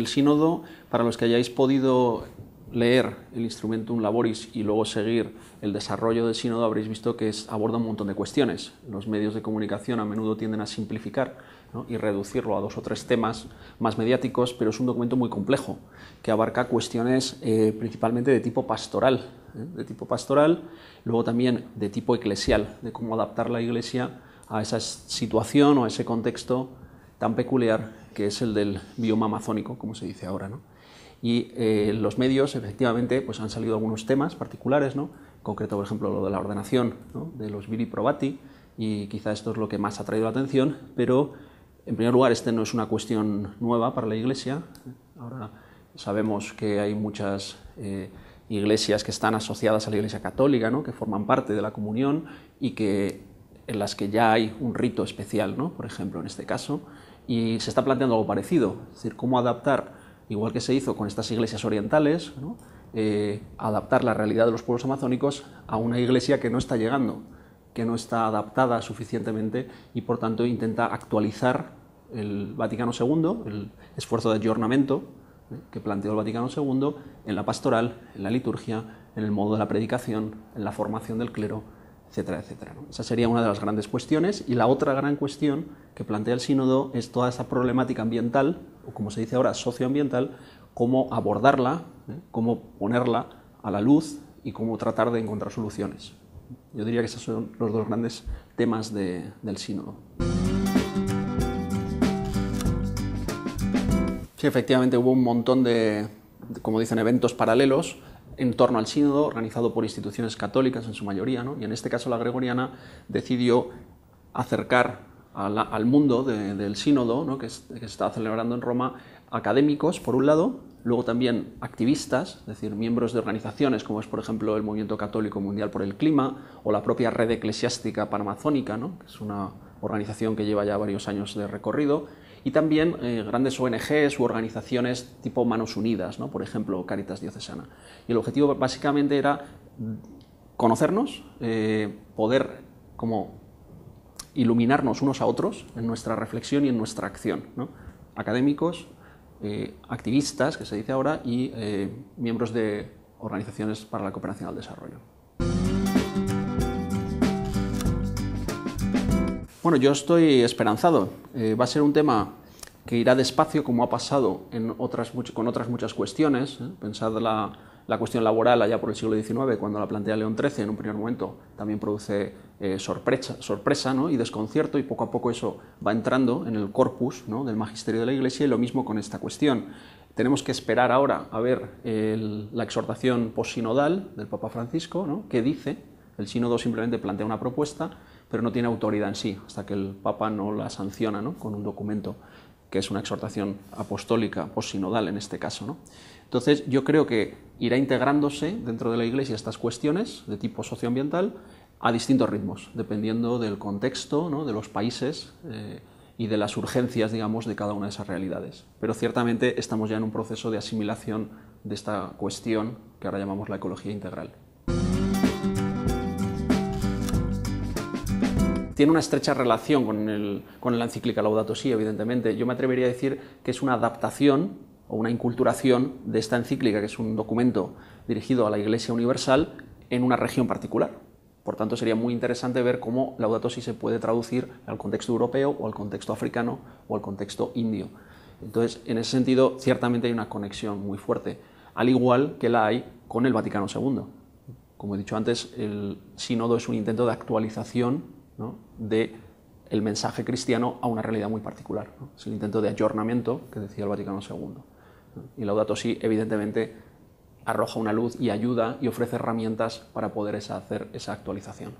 el sínodo, para los que hayáis podido leer el instrumentum laboris y luego seguir el desarrollo del sínodo, habréis visto que es, aborda un montón de cuestiones. Los medios de comunicación a menudo tienden a simplificar y reducirlo a dos o tres temas más mediáticos, pero es un documento muy complejo que abarca cuestiones eh, principalmente de tipo pastoral, ¿eh? de tipo pastoral, luego también de tipo eclesial, de cómo adaptar la Iglesia a esa situación o a ese contexto tan peculiar que es el del bioma amazónico, como se dice ahora. ¿no? Y eh, los medios, efectivamente, pues han salido algunos temas particulares, ¿no? en concreto, por ejemplo, lo de la ordenación de los viri probati, y quizá esto es lo que más ha traído la atención, pero en primer lugar, este no es una cuestión nueva para la Iglesia. Ahora sabemos que hay muchas eh, iglesias que están asociadas a la Iglesia Católica, ¿no? que forman parte de la comunión y que en las que ya hay un rito especial, ¿no? por ejemplo, en este caso, y se está planteando algo parecido, es decir, cómo adaptar, igual que se hizo con estas iglesias orientales, eh, adaptar la realidad de los pueblos amazónicos a una iglesia que no está llegando, que no está adaptada suficientemente y por tanto intenta actualizar el Vaticano II, el esfuerzo de ayornamiento ¿eh? que planteó el Vaticano II en la pastoral, en la liturgia, en el modo de la predicación, en la formación del clero, etcétera, etcétera. Esa sería una de las grandes cuestiones. Y la otra gran cuestión que plantea el sínodo es toda esa problemática ambiental, o como se dice ahora, socioambiental, cómo abordarla, ¿eh? cómo ponerla a la luz y cómo tratar de encontrar soluciones. Yo diría que esos son los dos grandes temas del sínodo. Sí, efectivamente hubo un montón de, como dicen, eventos paralelos en torno al sínodo organizado por instituciones católicas en su mayoría, ¿no? y en este caso la gregoriana decidió acercar al mundo del sínodo que, se está celebrando en Roma académicos, por un lado, luego también activistas, es decir, miembros de organizaciones como es, por ejemplo, el Movimiento Católico Mundial por el Clima o la propia Red Eclesiástica Panamazónica, que es una organización que lleva ya varios años de recorrido, y también eh, grandes ONGs u organizaciones tipo Manos Unidas, por ejemplo Caritas Diocesana. Y el objetivo básicamente era conocernos, eh, poder como iluminarnos unos a otros en nuestra reflexión y en nuestra acción. Académicos, eh, activistas, que se dice ahora, y miembros de organizaciones para la cooperación al desarrollo. Bueno, yo estoy esperanzado. Eh, va a ser un tema que irá despacio, como ha pasado en otras, con otras muchas cuestiones. Pensad la, cuestión laboral allá por el siglo XIX, cuando la plantea León XIII, en un primer momento también produce eh, sorpresa, sorpresa ¿no? y desconcierto, y poco a poco eso va entrando en el corpus del magisterio de la Iglesia, y lo mismo con esta cuestión. Tenemos que esperar ahora a ver la exhortación posinodal del Papa Francisco, ¿no? que dice, el sínodo simplemente plantea una propuesta, pero no tiene autoridad en sí, hasta que el Papa no la sanciona con un documento que es una exhortación apostólica o sinodal en este caso. Entonces, yo creo que irá integrándose dentro de la Iglesia estas cuestiones de tipo socioambiental a distintos ritmos, dependiendo del contexto, ¿no? de los países eh, y de las urgencias, digamos, de cada una de esas realidades. Pero ciertamente estamos ya en un proceso de asimilación de esta cuestión que ahora llamamos la ecología integral. tiene una estrecha relación con, el, con la encíclica Laudato Si, evidentemente. Yo me atrevería a decir que es una adaptación o una inculturación de esta encíclica, que es un documento dirigido a la Iglesia Universal en una región particular. Por tanto, sería muy interesante ver cómo Laudato Si se puede traducir al contexto europeo o al contexto africano o al contexto indio. Entonces, en ese sentido, ciertamente hay una conexión muy fuerte, al igual que la hay con el Vaticano II. Como he dicho antes, el sínodo es un intento de actualización de el mensaje cristiano a una realidad muy particular. Es el intento de ayornamiento que decía el Vaticano II. Y Laudato Si, evidentemente, arroja una luz y ayuda y ofrece herramientas para poder hacer esa actualización.